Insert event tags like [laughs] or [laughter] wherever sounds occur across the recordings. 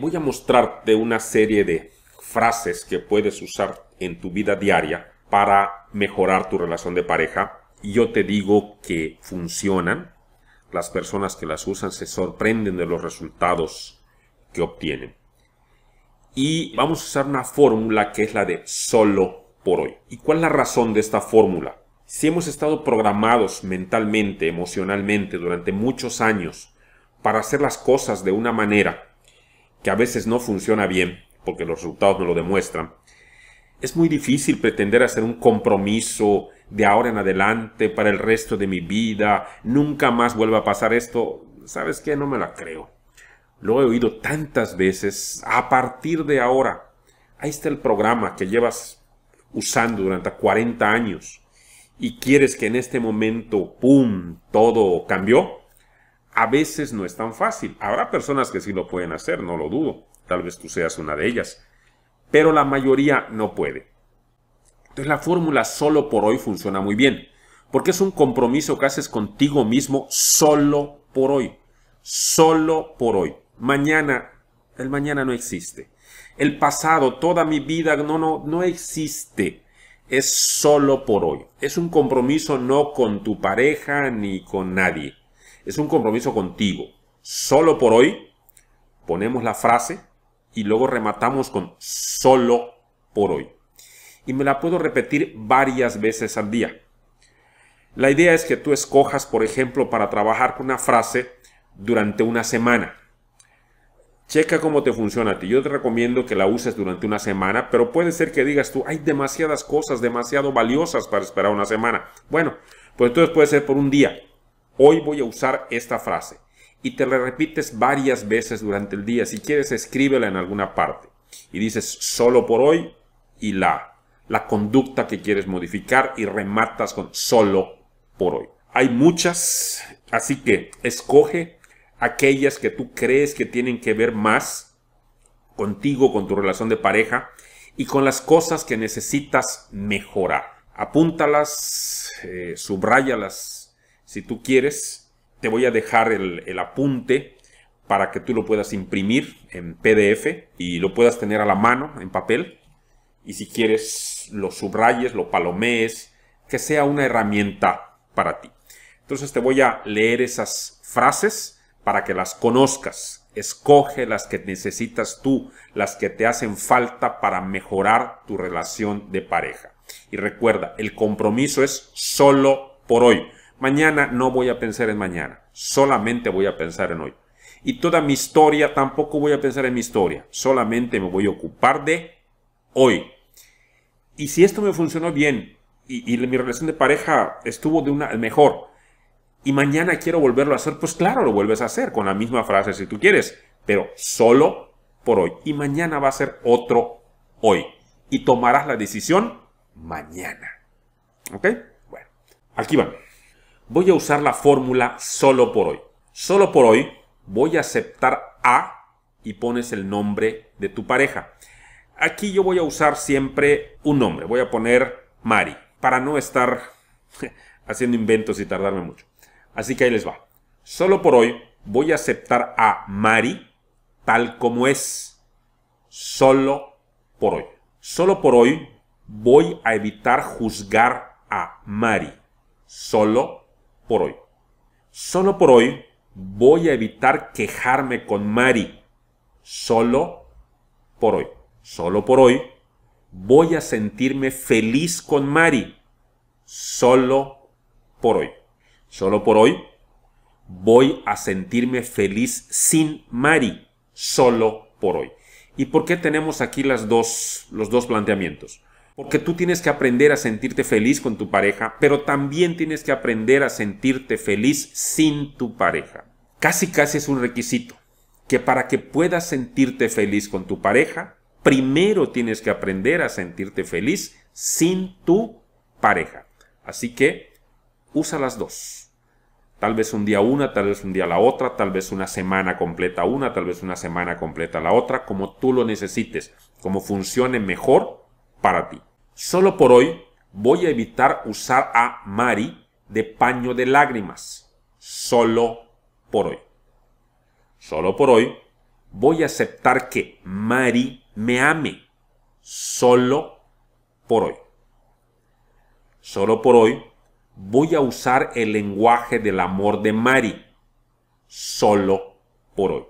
voy a mostrarte una serie de frases que puedes usar en tu vida diaria para mejorar tu relación de pareja. y Yo te digo que funcionan. Las personas que las usan se sorprenden de los resultados que obtienen. Y vamos a usar una fórmula que es la de solo por hoy. ¿Y cuál es la razón de esta fórmula? Si hemos estado programados mentalmente, emocionalmente, durante muchos años, para hacer las cosas de una manera, que a veces no funciona bien, porque los resultados no lo demuestran, es muy difícil pretender hacer un compromiso de ahora en adelante para el resto de mi vida, nunca más vuelva a pasar esto. ¿Sabes qué? No me la creo. Lo he oído tantas veces. A partir de ahora, ahí está el programa que llevas usando durante 40 años y quieres que en este momento, ¡pum!, todo cambió a veces no es tan fácil. Habrá personas que sí lo pueden hacer, no lo dudo. Tal vez tú seas una de ellas. Pero la mayoría no puede. Entonces la fórmula solo por hoy funciona muy bien. Porque es un compromiso que haces contigo mismo solo por hoy. Solo por hoy. Mañana, el mañana no existe. El pasado, toda mi vida, no, no, no existe es solo por hoy. Es un compromiso no con tu pareja ni con nadie. Es un compromiso contigo. Solo por hoy ponemos la frase y luego rematamos con solo por hoy. Y me la puedo repetir varias veces al día. La idea es que tú escojas, por ejemplo, para trabajar con una frase durante una semana. Checa cómo te funciona a ti. Yo te recomiendo que la uses durante una semana, pero puede ser que digas tú, hay demasiadas cosas demasiado valiosas para esperar una semana. Bueno, pues entonces puede ser por un día. Hoy voy a usar esta frase. Y te la repites varias veces durante el día. Si quieres, escríbela en alguna parte. Y dices solo por hoy y la, la conducta que quieres modificar y rematas con solo por hoy. Hay muchas, así que escoge aquellas que tú crees que tienen que ver más contigo, con tu relación de pareja y con las cosas que necesitas mejorar. Apúntalas, eh, subrayalas si tú quieres, te voy a dejar el, apunte para que tú lo puedas imprimir en PDF y lo puedas tener a la mano en papel. Y si quieres, lo subrayes, lo palomees, que sea una herramienta para ti. Entonces te voy a leer esas frases para que las conozcas. Escoge las que necesitas tú, las que te hacen falta para mejorar tu relación de pareja. Y recuerda, el compromiso es solo por hoy. Mañana no voy a pensar en mañana, solamente voy a pensar en hoy. Y toda mi historia, tampoco voy a pensar en mi historia, solamente me voy a ocupar de hoy. Y si esto me funcionó bien y, mi relación de pareja estuvo de una mejor y mañana quiero volverlo a hacer, pues claro, lo vuelves a hacer con la misma frase si tú quieres, pero solo por hoy. Y mañana va a ser otro hoy. Y tomarás la decisión mañana. ¿Ok? Bueno, aquí van voy a usar la fórmula solo por hoy. Solo por hoy voy a aceptar A y pones el nombre de tu pareja. Aquí yo voy a usar siempre un nombre. Voy a poner Mari para no estar [laughs] haciendo inventos y tardarme mucho. Así que ahí les va. Solo por hoy voy a aceptar a Mari tal como es. Solo por hoy. Solo por hoy voy a evitar juzgar a Mari. Solo por hoy. Solo por hoy voy a evitar quejarme con Mari. Solo por hoy. Solo por hoy voy a sentirme feliz con Mari. Solo por hoy. Solo por hoy voy a sentirme feliz sin Mari. Solo por hoy. ¿Y por qué tenemos aquí las dos, los dos planteamientos? Porque tú tienes que aprender a sentirte feliz con tu pareja, pero también tienes que aprender a sentirte feliz sin tu pareja. Casi casi es un requisito que para que puedas sentirte feliz con tu pareja, primero tienes que aprender a sentirte feliz sin tu pareja. Así que usa las dos. Tal vez un día una, tal vez un día la otra, tal vez una semana completa una, tal vez una semana completa la otra, como tú lo necesites, como funcione mejor para ti. Solo por hoy voy a evitar usar a Mari de paño de lágrimas. Solo por hoy. Solo por hoy voy a aceptar que Mari me ame. Solo por hoy. Solo por hoy voy a usar el lenguaje del amor de Mari. Solo por hoy.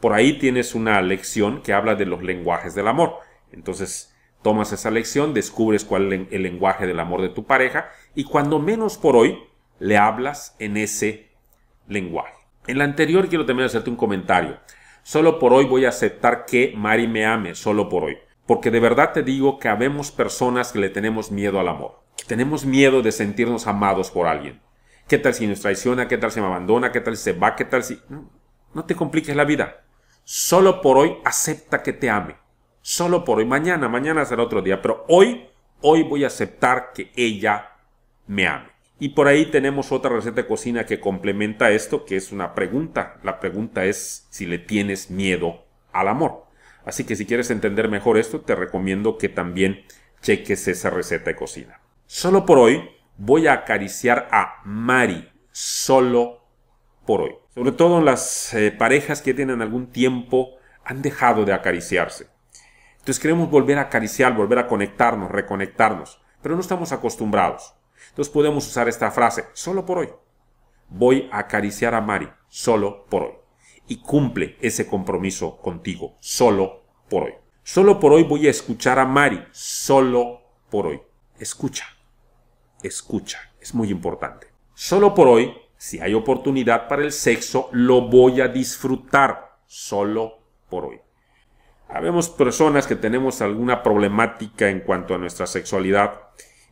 Por ahí tienes una lección que habla de los lenguajes del amor. Entonces, tomas esa lección, descubres cuál es el lenguaje del amor de tu pareja y cuando menos por hoy le hablas en ese lenguaje. En la anterior quiero también hacerte un comentario. Solo por hoy voy a aceptar que Mari me ame, solo por hoy. Porque de verdad te digo que habemos personas que le tenemos miedo al amor. Que tenemos miedo de sentirnos amados por alguien. ¿Qué tal si nos traiciona? ¿Qué tal si me abandona? ¿Qué tal si se va? ¿Qué tal si... No, no te compliques la vida. Solo por hoy acepta que te ame solo por hoy. Mañana, mañana será otro día, pero hoy, hoy voy a aceptar que ella me ame. Y por ahí tenemos otra receta de cocina que complementa esto, que es una pregunta. La pregunta es si le tienes miedo al amor. Así que si quieres entender mejor esto, te recomiendo que también cheques esa receta de cocina. Solo por hoy voy a acariciar a Mari. Solo por hoy. Sobre todo las eh, parejas que tienen algún tiempo han dejado de acariciarse. Entonces queremos volver a acariciar, volver a conectarnos, reconectarnos, pero no estamos acostumbrados. Entonces podemos usar esta frase, solo por hoy. Voy a acariciar a Mari, solo por hoy. Y cumple ese compromiso contigo, solo por hoy. Solo por hoy voy a escuchar a Mari, solo por hoy. Escucha, escucha, es muy importante. Solo por hoy, si hay oportunidad para el sexo, lo voy a disfrutar, solo por hoy. Habemos personas que tenemos alguna problemática en cuanto a nuestra sexualidad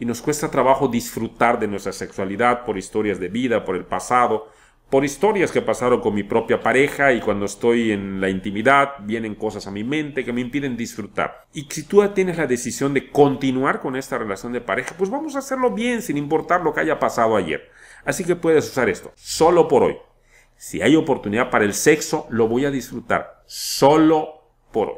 y nos cuesta trabajo disfrutar de nuestra sexualidad por historias de vida, por el pasado, por historias que pasaron con mi propia pareja y cuando estoy en la intimidad vienen cosas a mi mente que me impiden disfrutar. Y si tú tienes la decisión de continuar con esta relación de pareja, pues vamos a hacerlo bien sin importar lo que haya pasado ayer. Así que puedes usar esto, solo por hoy. Si hay oportunidad para el sexo, lo voy a disfrutar, solo por hoy.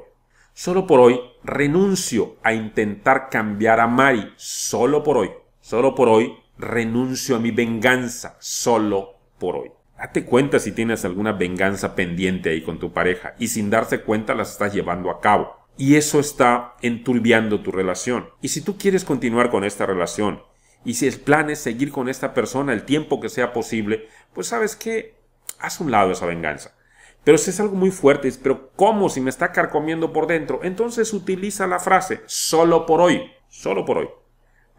Solo por hoy renuncio a intentar cambiar a Mari. Solo por hoy. Solo por hoy renuncio a mi venganza. Solo por hoy. Date cuenta si tienes alguna venganza pendiente ahí con tu pareja y sin darse cuenta las estás llevando a cabo. Y eso está enturbiando tu relación. Y si tú quieres continuar con esta relación y si el plan es seguir con esta persona el tiempo que sea posible, pues sabes que haz un lado esa venganza. Pero si es algo muy fuerte, pero ¿cómo si me está carcomiendo por dentro? Entonces utiliza la frase, solo por hoy, solo por hoy.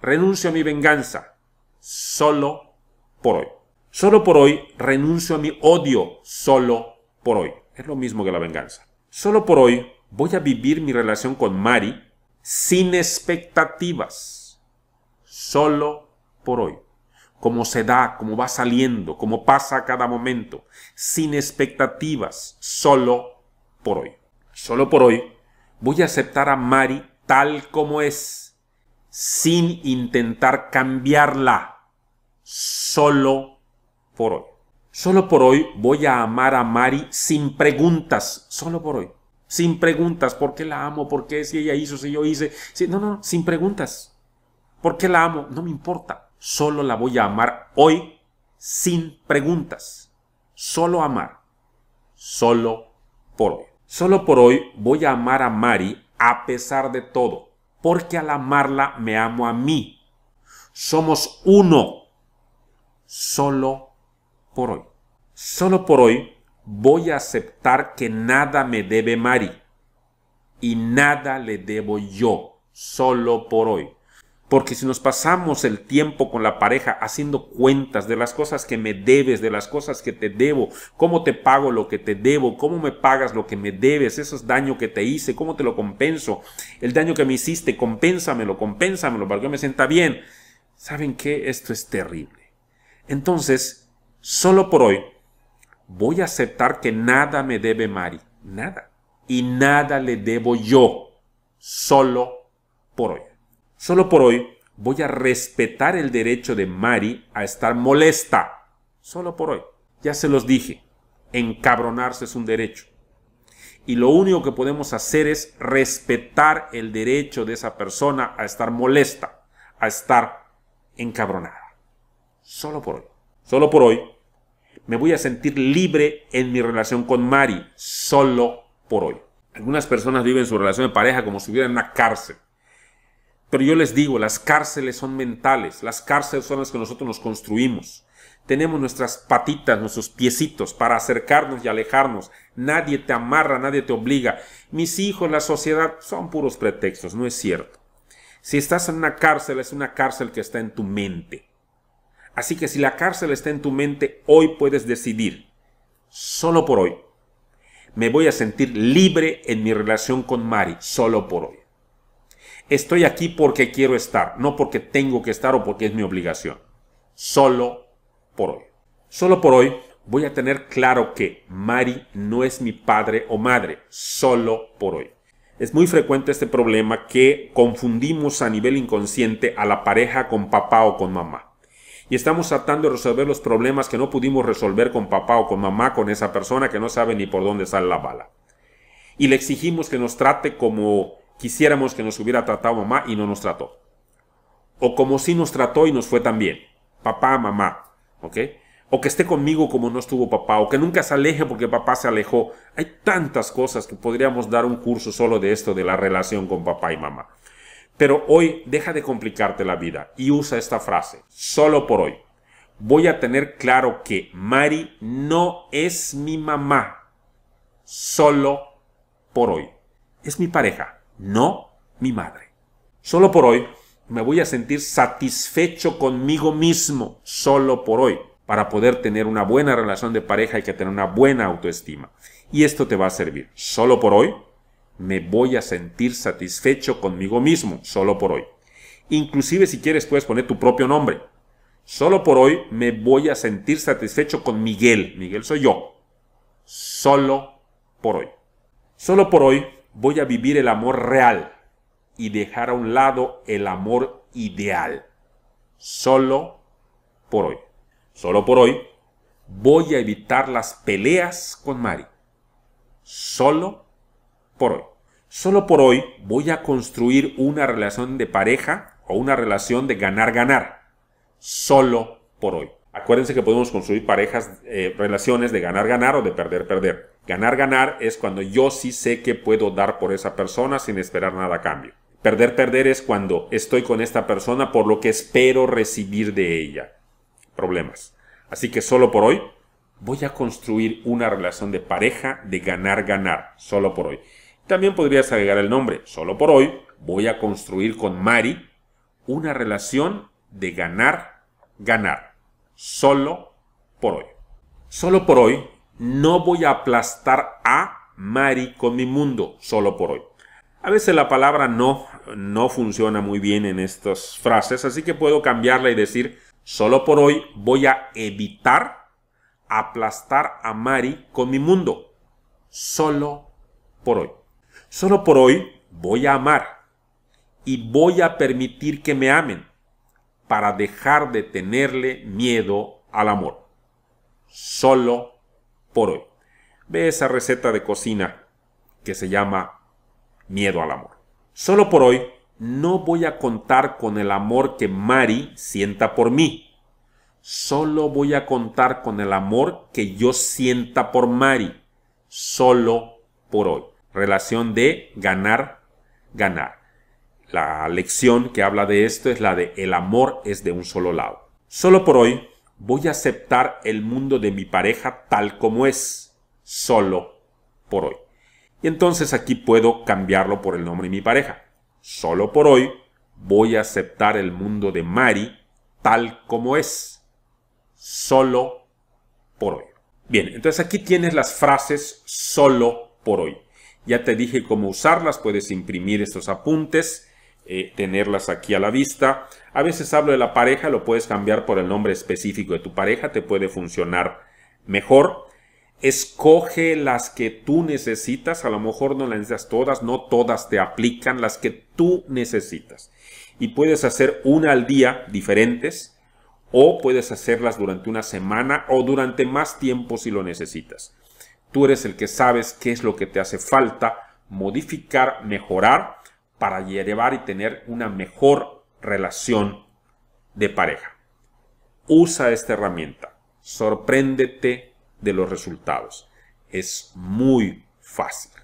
Renuncio a mi venganza, solo por hoy. Solo por hoy renuncio a mi odio, solo por hoy. Es lo mismo que la venganza. Solo por hoy voy a vivir mi relación con Mari sin expectativas. Solo por hoy como se da, como va saliendo, como pasa a cada momento, sin expectativas, solo por hoy. Solo por hoy voy a aceptar a Mari tal como es, sin intentar cambiarla, solo por hoy. Solo por hoy voy a amar a Mari sin preguntas, solo por hoy. Sin preguntas, ¿por qué la amo? ¿Por qué si ella hizo, si yo hice? Si... no, no, sin preguntas. ¿Por qué la amo? No me importa. Solo la voy a amar hoy sin preguntas. Solo amar. Solo por hoy. Solo por hoy voy a amar a Mari a pesar de todo, porque al amarla me amo a mí. Somos uno. Solo por hoy. Solo por hoy voy a aceptar que nada me debe Mari y nada le debo yo, solo por hoy. Porque si nos pasamos el tiempo con la pareja haciendo cuentas de las cosas que me debes, de las cosas que te debo, cómo te pago lo que te debo, cómo me pagas lo que me debes, esos daños que te hice, cómo te lo compenso, el daño que me hiciste, compénsamelo, compénsamelo para que me sienta bien. ¿Saben qué? Esto es terrible. Entonces, solo por hoy voy a aceptar que nada me debe Mari, nada. Y nada le debo yo, solo por hoy. Solo por hoy voy a respetar el derecho de Mari a estar molesta. Solo por hoy. Ya se los dije, encabronarse es un derecho. Y lo único que podemos hacer es respetar el derecho de esa persona a estar molesta, a estar encabronada. Solo por hoy. Solo por hoy me voy a sentir libre en mi relación con Mari. Solo por hoy. Algunas personas viven su relación de pareja como si hubiera en una cárcel. Pero yo les digo, las cárceles son mentales, las cárceles son las que nosotros nos construimos. Tenemos nuestras patitas, nuestros piecitos para acercarnos y alejarnos. Nadie te amarra, nadie te obliga. Mis hijos, la sociedad, son puros pretextos, no es cierto. Si estás en una cárcel, es una cárcel que está en tu mente. Así que si la cárcel está en tu mente, hoy puedes decidir, solo por hoy, me voy a sentir libre en mi relación con Mari, solo por hoy. Estoy aquí porque quiero estar, no porque tengo que estar o porque es mi obligación. Solo por hoy. Solo por hoy voy a tener claro que Mari no es mi padre o madre, solo por hoy. Es muy frecuente este problema que confundimos a nivel inconsciente a la pareja con papá o con mamá. Y estamos tratando de resolver los problemas que no pudimos resolver con papá o con mamá, con esa persona que no sabe ni por dónde sale la bala. Y le exigimos que nos trate como quisiéramos que nos hubiera tratado mamá y no nos trató. O como sí nos trató y nos fue también Papá, mamá. ¿Ok? O que esté conmigo como no estuvo papá. O que nunca se aleje porque papá se alejó. Hay tantas cosas que podríamos dar un curso solo de esto, de la relación con papá y mamá. Pero hoy deja de complicarte la vida y usa esta frase. Solo por hoy. Voy a tener claro que Mari no es mi mamá. Solo por hoy. Es mi pareja no mi madre. Solo por hoy me voy a sentir satisfecho conmigo mismo, solo por hoy, para poder tener una buena relación de pareja y que tener una buena autoestima. Y esto te va a servir. Solo por hoy me voy a sentir satisfecho conmigo mismo, solo por hoy. Inclusive si quieres puedes poner tu propio nombre. Solo por hoy me voy a sentir satisfecho con Miguel. Miguel soy yo. Solo por hoy. Solo por hoy voy a vivir el amor real y dejar a un lado el amor ideal. Solo por hoy. Solo por hoy voy a evitar las peleas con Mari. Solo por hoy. Solo por hoy voy a construir una relación de pareja o una relación de ganar-ganar. Solo por hoy. Acuérdense que podemos construir parejas, eh, relaciones de ganar-ganar o de perder-perder. Ganar, ganar es cuando yo sí sé que puedo dar por esa persona sin esperar nada a cambio. Perder, perder es cuando estoy con esta persona por lo que espero recibir de ella. Problemas. Así que solo por hoy voy a construir una relación de pareja de ganar, ganar. Solo por hoy. También podrías agregar el nombre. Solo por hoy voy a construir con Mari una relación de ganar, ganar. Solo por hoy. Solo por hoy no voy a aplastar a Mari con mi mundo solo por hoy. A veces la palabra no no funciona muy bien en estas frases, así que puedo cambiarla y decir, solo por hoy voy a evitar aplastar a Mari con mi mundo. Solo por hoy. Solo por hoy voy a amar y voy a permitir que me amen para dejar de tenerle miedo al amor. Solo por hoy. Ve esa receta de cocina que se llama Miedo al Amor. Solo por hoy no voy a contar con el amor que Mari sienta por mí. Solo voy a contar con el amor que yo sienta por Mari. Solo por hoy. Relación de ganar, ganar. La lección que habla de esto es la de el amor es de un solo lado. Solo por hoy voy a aceptar el mundo de mi pareja tal como es, solo por hoy. Y entonces aquí puedo cambiarlo por el nombre de mi pareja. Solo por hoy voy a aceptar el mundo de Mari tal como es, solo por hoy. Bien, entonces aquí tienes las frases solo por hoy. Ya te dije cómo usarlas, puedes imprimir estos apuntes eh, tenerlas aquí a la vista. A veces hablo de la pareja, lo puedes cambiar por el nombre específico de tu pareja, te puede funcionar mejor. Escoge las que tú necesitas, a lo mejor no las necesitas todas, no todas te aplican, las que tú necesitas. Y puedes hacer una al día diferentes o puedes hacerlas durante una semana o durante más tiempo si lo necesitas. Tú eres el que sabes qué es lo que te hace falta modificar, mejorar para llevar y tener una mejor relación de pareja. Usa esta herramienta. Sorpréndete de los resultados. Es muy fácil.